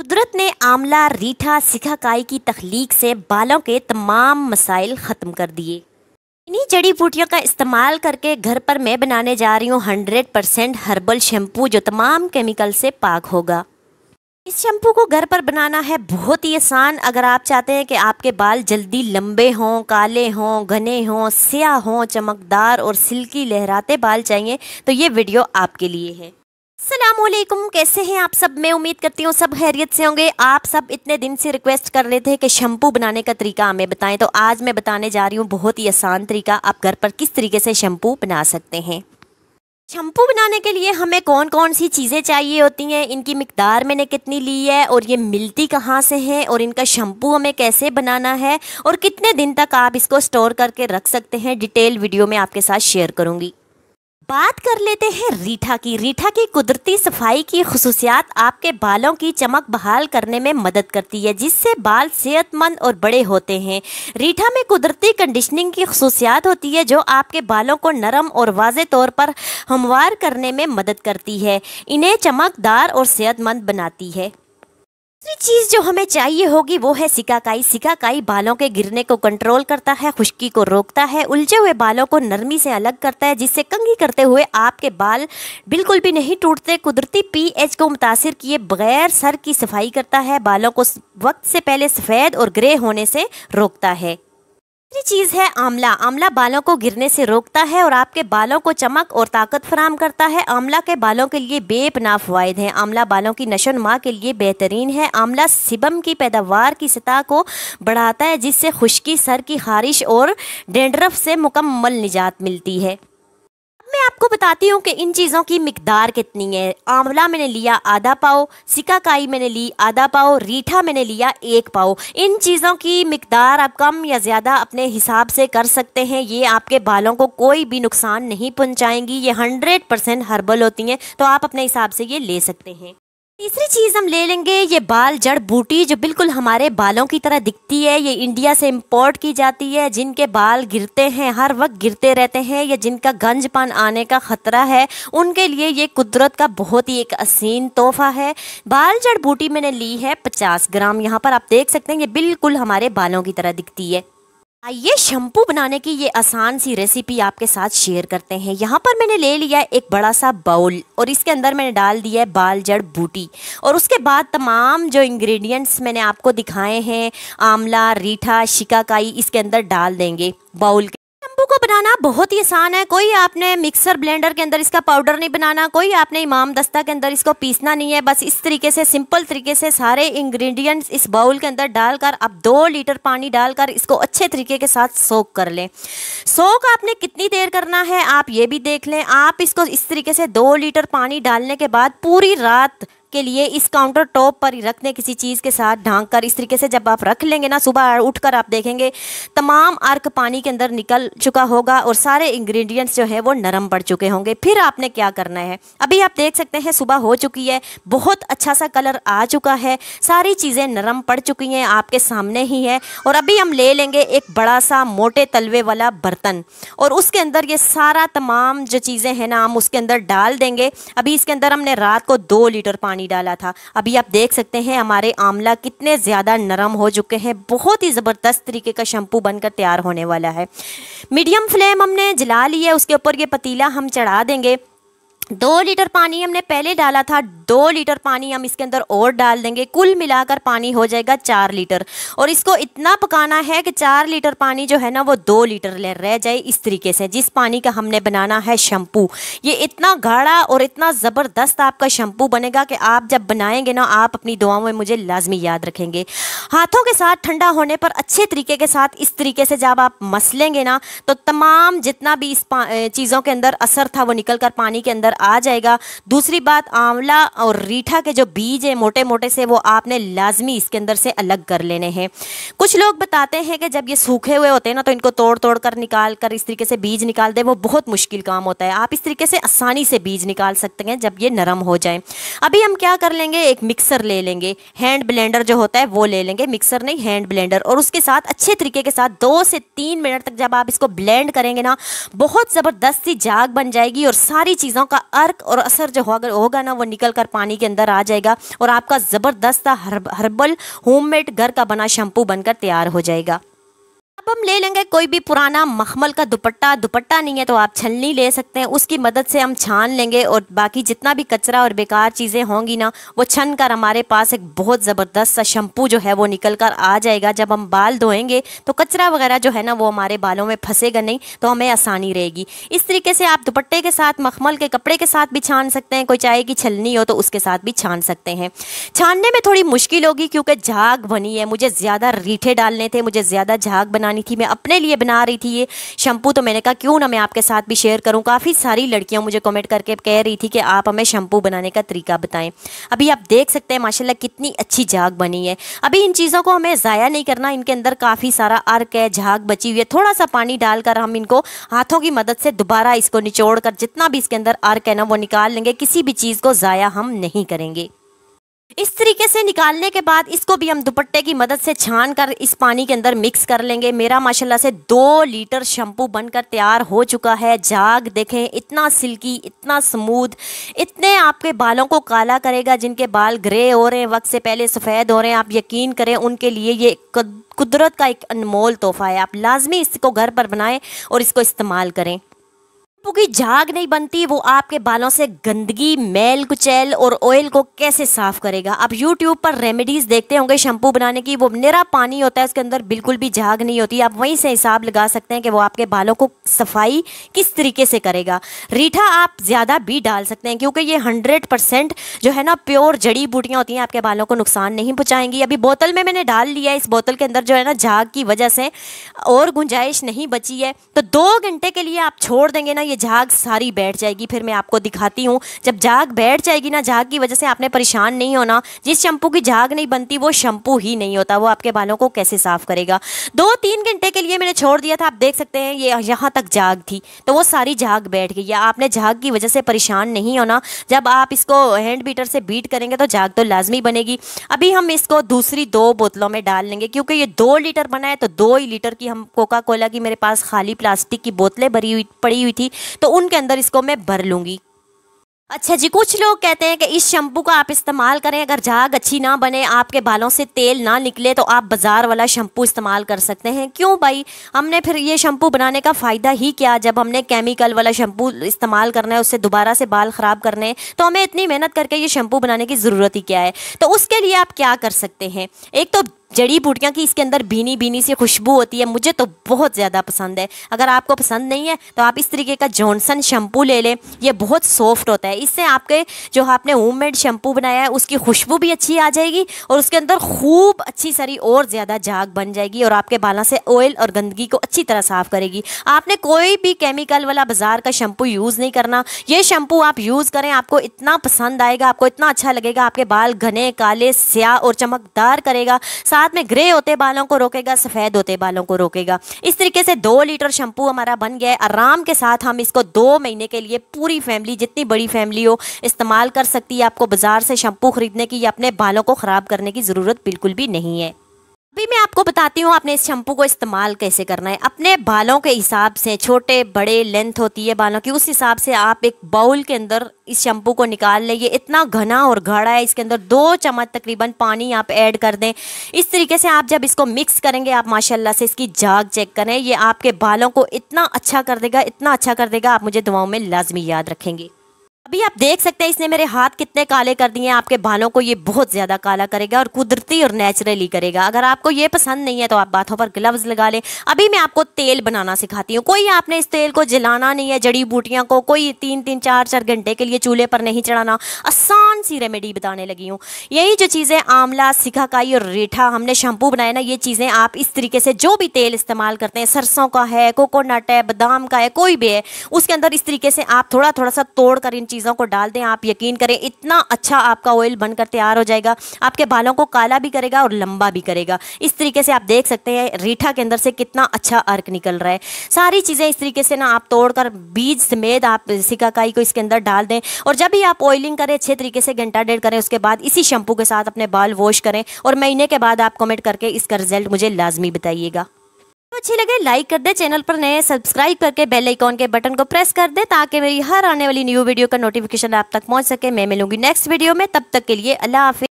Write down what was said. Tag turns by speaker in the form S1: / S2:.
S1: कुदरत ने आमला रीठा सिखाकाई की तख्लीक से बालों के तमाम मसाइल ख़त्म कर दिए इन्हीं जड़ी बूटियों का इस्तेमाल करके घर पर मैं बनाने जा रही हूँ हंड्रेड परसेंट हर्बल शैम्पू जो तमाम केमिकल से पाक होगा इस शैम्पू को घर पर बनाना है बहुत ही आसान अगर आप चाहते हैं कि आपके बाल जल्दी लंबे हों काले हों घने हों स्याह हों चमकदार और सिल्की लहराते बाल चाहिए तो ये वीडियो आपके लिए है असलम कैसे हैं आप सब मैं उम्मीद करती हूँ सब खैरियत से होंगे आप सब इतने दिन से रिक्वेस्ट कर रहे थे कि शैम्पू बनाने का तरीका हमें बताएं तो आज मैं बताने जा रही हूँ बहुत ही आसान तरीका आप घर पर किस तरीके से शैम्पू बना सकते हैं शैम्पू बनाने के लिए हमें कौन कौन सी चीज़ें चाहिए होती हैं इनकी मकदार मैंने कितनी ली है और ये मिलती कहाँ से हैं और इनका शैम्पू हमें कैसे बनाना है और कितने दिन तक आप इसको स्टोर करके रख सकते हैं डिटेल वीडियो में आपके साथ शेयर करूँगी बात कर लेते हैं रीठा की रीठा की कुदरती सफाई की खसूसियात आपके बालों की चमक बहाल करने में मदद करती है जिससे बाल सेहतमंद और बड़े होते हैं रीठा में कुदरती कंडीशनिंग की खसूसियात होती है जो आपके बालों को नरम और वाज तौर पर हमवार करने में मदद करती है इन्हें चमकदार और सेहतमंद बनाती है दूसरी चीज़ जो हमें चाहिए होगी वो है सिकाकाई सिकाकाई बालों के गिरने को कंट्रोल करता है खुश्की को रोकता है उलझे हुए बालों को नरमी से अलग करता है जिससे कंघी करते हुए आपके बाल बिल्कुल भी नहीं टूटते कुदरती पीएच को मुतासर किए बगैर सर की सफाई करता है बालों को वक्त से पहले सफ़ेद और ग्रे होने से रोकता है तीसरी चीज़ है आंवला आंवला बालों को गिरने से रोकता है और आपके बालों को चमक और ताकत फराम करता है आंवला के बालों के लिए बेपना फ़ायद हैं आंवला बालों की नशोनुमा के लिए बेहतरीन है आंवला सिबम की पैदावार की सतह को बढ़ाता है जिससे खुश्की सर की खारिश और डेंड्रफ से मुकम्मल निजात मिलती है आपको बताती हूँ कि इन चीज़ों की मकदार कितनी है आंवला मैंने लिया आधा पाओ सिकाकाई मैंने ली आधा पाओ रीठा मैंने लिया एक पाओ इन चीज़ों की मकदार आप कम या ज़्यादा अपने हिसाब से कर सकते हैं ये आपके बालों को कोई भी नुकसान नहीं पहुँचाएंगी ये हंड्रेड परसेंट हर्बल होती हैं तो आप अपने हिसाब से ये ले सकते हैं तीसरी चीज़ हम ले लेंगे ये बाल जड़ बूटी जो बिल्कुल हमारे बालों की तरह दिखती है ये इंडिया से इंपोर्ट की जाती है जिनके बाल गिरते हैं हर वक्त गिरते रहते हैं या जिनका गंजपन आने का ख़तरा है उनके लिए ये कुदरत का बहुत ही एक असीन तोहफा है बाल जड़ बूटी मैंने ली है पचास ग्राम यहाँ पर आप देख सकते हैं ये बिल्कुल हमारे बालों की तरह दिखती है आइए शैम्पू बनाने की ये आसान सी रेसिपी आपके साथ शेयर करते हैं यहाँ पर मैंने ले लिया एक बड़ा सा बाउल और इसके अंदर मैंने डाल दिया है बाल जड़ बूटी और उसके बाद तमाम जो इंग्रेडिएंट्स मैंने आपको दिखाए हैं आंवला रीठा शिकाकाई इसके अंदर डाल देंगे बाउल नींबू को बनाना बहुत ही आसान है कोई आपने मिक्सर ब्लेंडर के अंदर इसका पाउडर नहीं बनाना कोई आपने इमाम दस्ता के अंदर इसको पीसना नहीं है बस इस तरीके से सिंपल तरीके से सारे इंग्रेडिएंट्स इस बाउल के अंदर डालकर आप दो लीटर पानी डालकर इसको अच्छे तरीके के साथ सोख कर लें सोख आपने कितनी देर करना है आप ये भी देख लें आप इसको इस तरीके से दो लीटर पानी डालने के बाद पूरी रात के लिए इस काउंटर टॉप पर रख दें किसी चीज़ के साथ ढांक कर इस तरीके से जब आप रख लेंगे ना सुबह उठकर आप देखेंगे तमाम अर्क पानी के अंदर निकल चुका होगा और सारे इंग्रेडिएंट्स जो है वो नरम पड़ चुके होंगे फिर आपने क्या करना है अभी आप देख सकते हैं सुबह हो चुकी है बहुत अच्छा सा कलर आ चुका है सारी चीज़ें नरम पड़ चुकी हैं आपके सामने ही है और अभी हम ले लेंगे एक बड़ा सा मोटे तलवे वाला बर्तन और उसके अंदर ये सारा तमाम जो चीज़ें हैं ना हम उसके अंदर डाल देंगे अभी इसके अंदर हमने रात को दो लीटर पानी पानी डाला था अभी आप देख सकते हैं हमारे आंवला कितने ज़्यादा नरम हो चुके हैं बहुत ही ज़बरदस्त तरीके का शैम्पू बनकर तैयार होने वाला है मीडियम फ्लेम हमने जला लिया उसके ऊपर ये पतीला हम चढ़ा देंगे दो लीटर पानी हमने पहले डाला था दो लीटर पानी हम इसके अंदर और डाल देंगे कुल मिलाकर पानी हो जाएगा चार लीटर और इसको इतना पकाना है कि चार लीटर पानी जो है ना वो दो लीटर ले रह जाए इस तरीके से जिस पानी का हमने बनाना है शैम्पू ये इतना गाढ़ा और इतना ज़बरदस्त आपका शैम्पू बनेगा कि आप जब बनाएंगे ना आप अपनी दुआओं में मुझे लाजमी याद रखेंगे हाथों के साथ ठंडा होने पर अच्छे तरीके के साथ इस तरीके से जब आप मसलेंगे ना तो तमाम जितना भी इस चीज़ों के अंदर असर था वो निकल कर पानी के अंदर आ जाएगा दूसरी बात आंवला और रीठा के जो बीज है मोटे मोटे से वो आपने लाजमी इसके अंदर से अलग कर लेने हैं कुछ लोग बताते हैं कि जब ये सूखे हुए होते हैं ना तो इनको तोड़ तोड़ कर निकाल कर इस तरीके से बीज निकाल दें वो बहुत मुश्किल काम होता है आप इस तरीके से आसानी से बीज निकाल सकते हैं जब ये नरम हो जाए अभी हम क्या कर लेंगे एक मिक्सर ले लेंगे हैंड ब्लेंडर जो होता है वो ले लेंगे मिक्सर नहीं हैंड ब्लेंडर और उसके साथ अच्छे तरीके के साथ दो से तीन मिनट तक जब आप इसको ब्लेंड करेंगे ना बहुत ज़बरदस्ती जाग बन जाएगी और सारी चीज़ों का अर्क और असर जो होगा होगा ना वो निकल कर पानी के अंदर आ जाएगा और आपका ज़बरदस्त हर्बल होममेड घर का बना शैम्पू बनकर तैयार हो जाएगा अब हम ले लेंगे कोई भी पुराना मखमल का दुपट्टा दुपट्टा नहीं है तो आप छलनी ले सकते हैं उसकी मदद से हम छान लेंगे और बाकी जितना भी कचरा और बेकार चीज़ें होंगी ना वो छन कर हमारे पास एक बहुत ज़बरदस्त सा शम्पू जो है वो निकल कर आ जाएगा जब हम बाल धोएंगे तो कचरा वगैरह जो है ना वो हमारे बालों में फंसेगा नहीं तो हमें आसानी रहेगी इस तरीके से आप दुपट्टे के साथ मखमल के कपड़े के साथ भी छान सकते हैं कोई चाय की छलनी हो तो उसके साथ भी छान सकते हैं छानने में थोड़ी मुश्किल होगी क्योंकि झाग बनी है मुझे ज़्यादा रीठे डालने थे मुझे ज़्यादा झाग बना बनानी थी मैं अपने लिए बना रही थी ये शैम्पू तो मैंने कहा क्यों ना मैं आपके साथ भी शेयर करूँ काफ़ी सारी लड़कियाँ मुझे कमेंट करके कह रही थी कि आप हमें शैम्पू बनाने का तरीका बताएं अभी आप देख सकते हैं माशाला कितनी अच्छी झाग बनी है अभी इन चीज़ों को हमें ज़ाया नहीं करना इनके अंदर काफ़ी सारा अर्क है झाग बची हुई है थोड़ा सा पानी डालकर हम इनको हाथों की मदद से दोबारा इसको निचोड़ कर जितना भी इसके अंदर अर्क है ना वो निकाल लेंगे किसी भी चीज़ को ज़ाया हम नहीं करेंगे इस तरीके से निकालने के बाद इसको भी हम दुपट्टे की मदद से छान कर इस पानी के अंदर मिक्स कर लेंगे मेरा माशाल्लाह से दो लीटर शैम्पू बनकर तैयार हो चुका है जाग देखें इतना सिल्की इतना स्मूथ इतने आपके बालों को काला करेगा जिनके बाल ग्रे हो रहे हैं वक्त से पहले सफ़ेद हो रहे हैं आप यकीन करें उनके लिए ये कुदरत का एक अनमोल तोहफा है आप लाजमी इसको घर पर बनाएं और इसको इस्तेमाल करें की झाग नहीं बनती वो आपके बालों से गंदगी मैल कुचैल और ऑयल को कैसे साफ करेगा आप यूट्यूब पर रेमेडीज देखते होंगे शैम्पू बनाने की वो निरा पानी होता है उसके अंदर बिल्कुल भी झाग नहीं होती आप वहीं से हिसाब लगा सकते हैं कि वो आपके बालों को सफाई किस तरीके से करेगा रीठा आप ज़्यादा भी डाल सकते हैं क्योंकि ये हंड्रेड परसेंट जो है ना प्योर जड़ी बूटियाँ होती हैं आपके बालों को नुकसान नहीं पहुँचाएंगी अभी बोतल में मैंने डाल लिया इस बोतल के अंदर जो है ना झाग की वजह से और गुंजाइश नहीं बची है तो दो घंटे के लिए आप छोड़ देंगे ना ये झाग सारी बैठ जाएगी फिर मैं आपको दिखाती हूँ जब झाग बैठ जाएगी ना झाग की वजह से आपने परेशान नहीं होना जिस शैम्पू की झाग नहीं बनती वो शैम्पू ही नहीं होता वो आपके बालों को कैसे साफ़ करेगा दो तीन घंटे के लिए मैंने छोड़ दिया था आप देख सकते हैं ये यहाँ तक झाग थी तो वो सारी झाग बैठ गई या आपने झाग की वजह से परेशान नहीं होना जब आप इसको हैंड बीटर से बीट करेंगे तो झाग तो लाजमी बनेगी अभी हम इसको दूसरी दो बोतलों में डाल लेंगे क्योंकि ये दो लीटर बना है तो दो ही लीटर की हम कोका कोला की मेरे पास खाली प्लास्टिक की बोतलें भरी हुई पड़ी हुई थी तो उनके अंदर इसको मैं भर लूँगी अच्छा जी कुछ लोग कहते हैं कि इस शैम्पू का आप इस्तेमाल करें अगर झाग अच्छी ना बने आपके बालों से तेल ना निकले तो आप बाज़ार वाला शैम्पू इस्तेमाल कर सकते हैं क्यों भाई हमने फिर ये शैम्पू बनाने का फ़ायदा ही क्या जब हमने केमिकल वाला शैम्पू इस्तेमाल करना है उससे दोबारा से बाल ख़राब करने हैं तो हमें इतनी मेहनत करके ये शैम्पू बनाने की ज़रूरत ही क्या है तो उसके लिए आप क्या कर सकते हैं एक तो जड़ी बूटियाँ की इसके अंदर भीनी भीनी सी खुशबू होती है मुझे तो बहुत ज़्यादा पसंद है अगर आपको पसंद नहीं है तो आप इस तरीके का जॉनसन शैम्पू ले लें ये बहुत सॉफ्ट होता है इससे आपके जो आपने होम मेड शैम्पू बनाया है उसकी खुशबू भी अच्छी आ जाएगी और उसके अंदर खूब अच्छी सारी और ज़्यादा जाग बन जाएगी और आपके बालों से ऑयल और गंदगी को अच्छी तरह साफ़ करेगी आपने कोई भी केमिकल वाला बाज़ार का शैम्पू यूज़ नहीं करना ये शैम्पू आप यूज़ करें आपको इतना पसंद आएगा आपको इतना अच्छा लगेगा आपके बाल घने काले स्याह और चमकदार करेगा साथ में ग्रे होते बालों को रोकेगा सफ़ेद होते बालों को रोकेगा इस तरीके से दो लीटर शैम्पू हमारा बन गया है आराम के साथ हम इसको दो महीने के लिए पूरी फैमिली जितनी बड़ी फैमिली हो इस्तेमाल कर सकती है आपको बाज़ार से शैम्पू ख़रीदने की या अपने बालों को ख़राब करने की ज़रूरत बिल्कुल भी नहीं है अभी मैं आपको बताती हूँ आपने इस शैम्पू को इस्तेमाल कैसे करना है अपने बालों के हिसाब से छोटे बड़े लेंथ होती है बालों की उस हिसाब से आप एक बाउल के अंदर इस शैम्पू को निकाल लें ये इतना घना और गाढ़ा है इसके अंदर दो चम्मच तकरीबन पानी आप ऐड कर दें इस तरीके से आप जब इसको मिक्स करेंगे आप माशाला से इसकी जाग चेक करें ये आपके बालों को इतना अच्छा कर देगा इतना अच्छा कर देगा आप मुझे दुआओं में लाजमी याद रखेंगे अभी आप देख सकते हैं इसने मेरे हाथ कितने काले कर दिए हैं आपके बालों को ये बहुत ज़्यादा काला करेगा और कुदरती और नेचुरली करेगा अगर आपको ये पसंद नहीं है तो आप बातों पर ग्लव्स लगा लें अभी मैं आपको तेल बनाना सिखाती हूँ कोई आपने इस तेल को जलाना नहीं है जड़ी बूटियाँ को कोई तीन तीन चार चार घंटे के लिए चूल्हे पर नहीं चढ़ाना आसान सी रेमेडी बताने लगी हूँ यही जो चीज़ें आंवला सिखाकाई और रीठा हमने शैम्पू बनाया ना ये चीज़ें आप इस तरीके से जो भी तेल इस्तेमाल करते हैं सरसों का है कोकोनट है बादाम का है कोई भी है उसके अंदर इस तरीके से आप थोड़ा थोड़ा सा तोड़ कर चीज़ों को डाल दें आप यकीन करें इतना अच्छा आपका ऑयल बनकर तैयार हो जाएगा आपके बालों को काला भी करेगा और लंबा भी करेगा इस तरीके से आप देख सकते हैं रीठा के अंदर से कितना अच्छा अर्क निकल रहा है सारी चीज़ें इस तरीके से ना आप तोड़कर बीज समेत आप सिकाकाई को इसके अंदर डाल दें और जब भी आप ऑयलिंग करें अच्छे तरीके से घंटा डेढ़ करें उसके बाद इसी शैम्पू के साथ अपने बाल वॉश करें और महीने के बाद आप कमेंट करके इसका रिजल्ट मुझे लाजमी बताइएगा अच्छी लगे लाइक कर दे चैनल पर नए सब्सक्राइब करके बेल आइकॉन के बटन को प्रेस कर दे ताकि मेरी हर आने वाली न्यू वीडियो का नोटिफिकेशन आप तक पहुंच सके मैं मिलूंगी नेक्स्ट वीडियो में तब तक के लिए अल्लाह हाफि